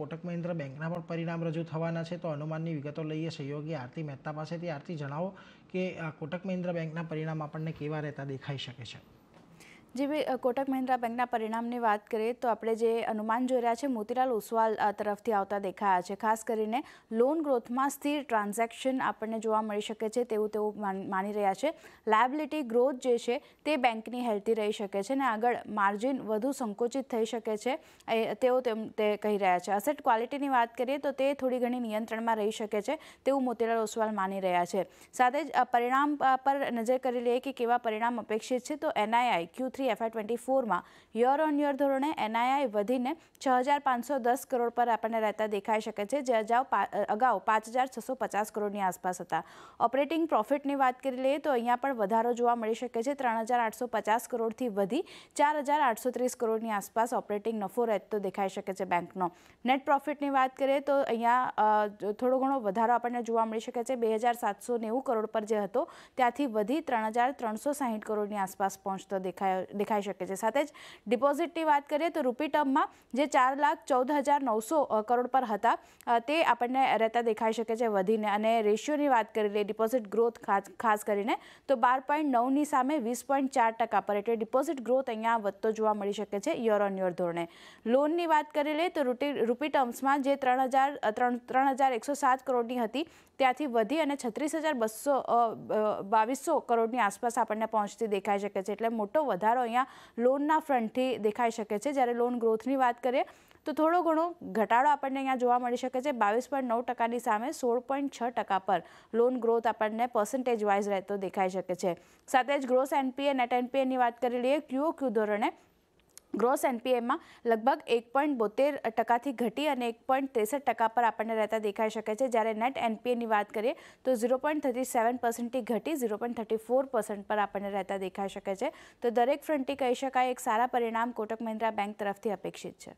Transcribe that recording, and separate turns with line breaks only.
કોટક મહિન્દ્રા બેંકના પણ પરિણામ રજૂ થવાના છે તો અનુમાનની વિગતો લઈએ સહયોગી આરતી મહેતા પાસેથી આરતી જણાવો કે કોટક મહિન્દ્રા બેંકના પરિણામ આપણને કેવા રહેતા દેખાઈ શકે છે જે કોટક મહિન્દ્રા બેંકના પરિણામની વાત કરીએ તો આપણે જે અનુમાન જોઈ રહ્યા છે મોતીલાલ ઉસવાલ તરફથી આવતા દેખાયા છે ખાસ કરીને લોન ગ્રોથમાં સ્થિર ટ્રાન્ઝેક્શન આપણને જોવા મળી શકે છે તેવું તેઓ માની રહ્યા છે લાયબિલિટી ગ્રોથ જે છે તે બેંકની હેલ્ધી રહી શકે છે અને આગળ માર્જિન વધુ સંકુચિત થઈ શકે છે તેઓ તે કહી રહ્યા છે અસેટ ક્વોલિટીની વાત કરીએ તો તે થોડી ઘણી નિયંત્રણમાં રહી શકે છે તેવું મોતીલાલ ઓસવાલ માની રહ્યા છે સાથે જ પરિણામ પર નજર કરી લઈએ કે કેવા પરિણામ અપેક્ષિત છે તો NII Q three three FY twenty ફોરમાં યર ઓન યર ધોરણે એનઆઈઆઈ વધીને છ હજાર પાંચસો દસ કરોડ પર આપણને રહેતા દેખાઈ શકે છે જે અજાઉ અગાઉ પાંચ હજાર છસો પચાસ કરોડની આસપાસ હતા ઓપરેટિંગ પ્રોફિટની વાત કરી લઈએ તો અહીંયા પણ વધારો જોવા મળી શકે છે ત્રણ હજાર આઠસો પચાસ કરોડથી વધી ચાર હજાર આઠસો ત્રીસ કરોડની આસપાસ ઓપરેટિંગ નફો રહેતો દેખાઈ શકે છે બેંકનો નેટ પ્રોફિટની વાત કરીએ તો અહીંયા થોડો ઘણો વધારો આપણને જોવા મળી શકે છે બે હજાર સાતસો નેવું કરોડ પર જે હતો ત્યાંથી વધી ત્રણ હજાર ત્રણસો સાહીઠ કરોડની આસપાસ પહોંચતો દેખાયો દેખાઈ શકે છે સાથે જ ડિપોઝિટની વાત કરીએ તો રૂપી ટર્મમાં જે ચાર લાખ ચૌદ હજાર નવસો કરોડ પર હતા તે આપણને રહેતા દેખાઈ શકે છે વધીને અને રેશિયોની વાત કરી લઈએ ડિપોઝિટ ગ્રોથ ખાસ કરીને તો બાર પોઈન્ટ નવની સામે વીસ પોઈન્ટ ચાર ટકા પર એટલે ડિપોઝિટ ગ્રોથ અહીંયા વધતો જોવા મળી શકે છે યર ઓન યોર ધોરણે લોનની વાત કરી લઈએ તો રૂટી રૂપી ટર્મ્સમાં જે ત્રણ હજાર ત્રણ ત્રણ હજાર એકસો સાત કરોડની હતી ત્યાંથી વધી અને છત્રીસ હજાર બસો બાવીસો કરોડની આસપાસ આપણને પહોંચતી દેખાઈ શકે છે એટલે મોટો વધારો ઘટાડો અહીંયા લોનના ફ્રન્ટથી દેખાઈ શકે છે જ્યારે લોન ગ્રોથની વાત કરીએ તો થોડો ઘણો ઘટાડો આપણને અહીંયા જોવા મળી શકે છે બાવીસ પોઈન્ટ નવ ટકાની સામે સોળ પોઈન્ટ છ ટકા પર લોન ગ્રોથ આપણને પર્સન્ટેજ વાઇઝ રહેતો દેખાઈ શકે છે સાથે જ ગ્રોસ એનપીએ નેટ એનપીએની વાત કરી લઈએ ક્યુ ક્યુ ધોરણે ગ્રોસ એનપીએમાં લગભગ એક પોઈન્ટ બોતેર ટકાથી ઘટી અને એક પોઈન્ટ ત્રેસઠ ટકા પર આપણને રહેતા દેખાઈ શકે છે જ્યારે નેટ એનપીએની વાત કરીએ તો ઝીરો પોઈન્ટ થર્ટી સેવન પર્સન્ટથી ઘટી zero point thirty four percent પર આપણને રહેતા દેખાઈ શકે છે તો દરેક ફ્રન્ટથી કહી શકાય એક સારા પરિણામ કોટક મહિન્દ્રા બેંક તરફથી અપેક્ષિત છે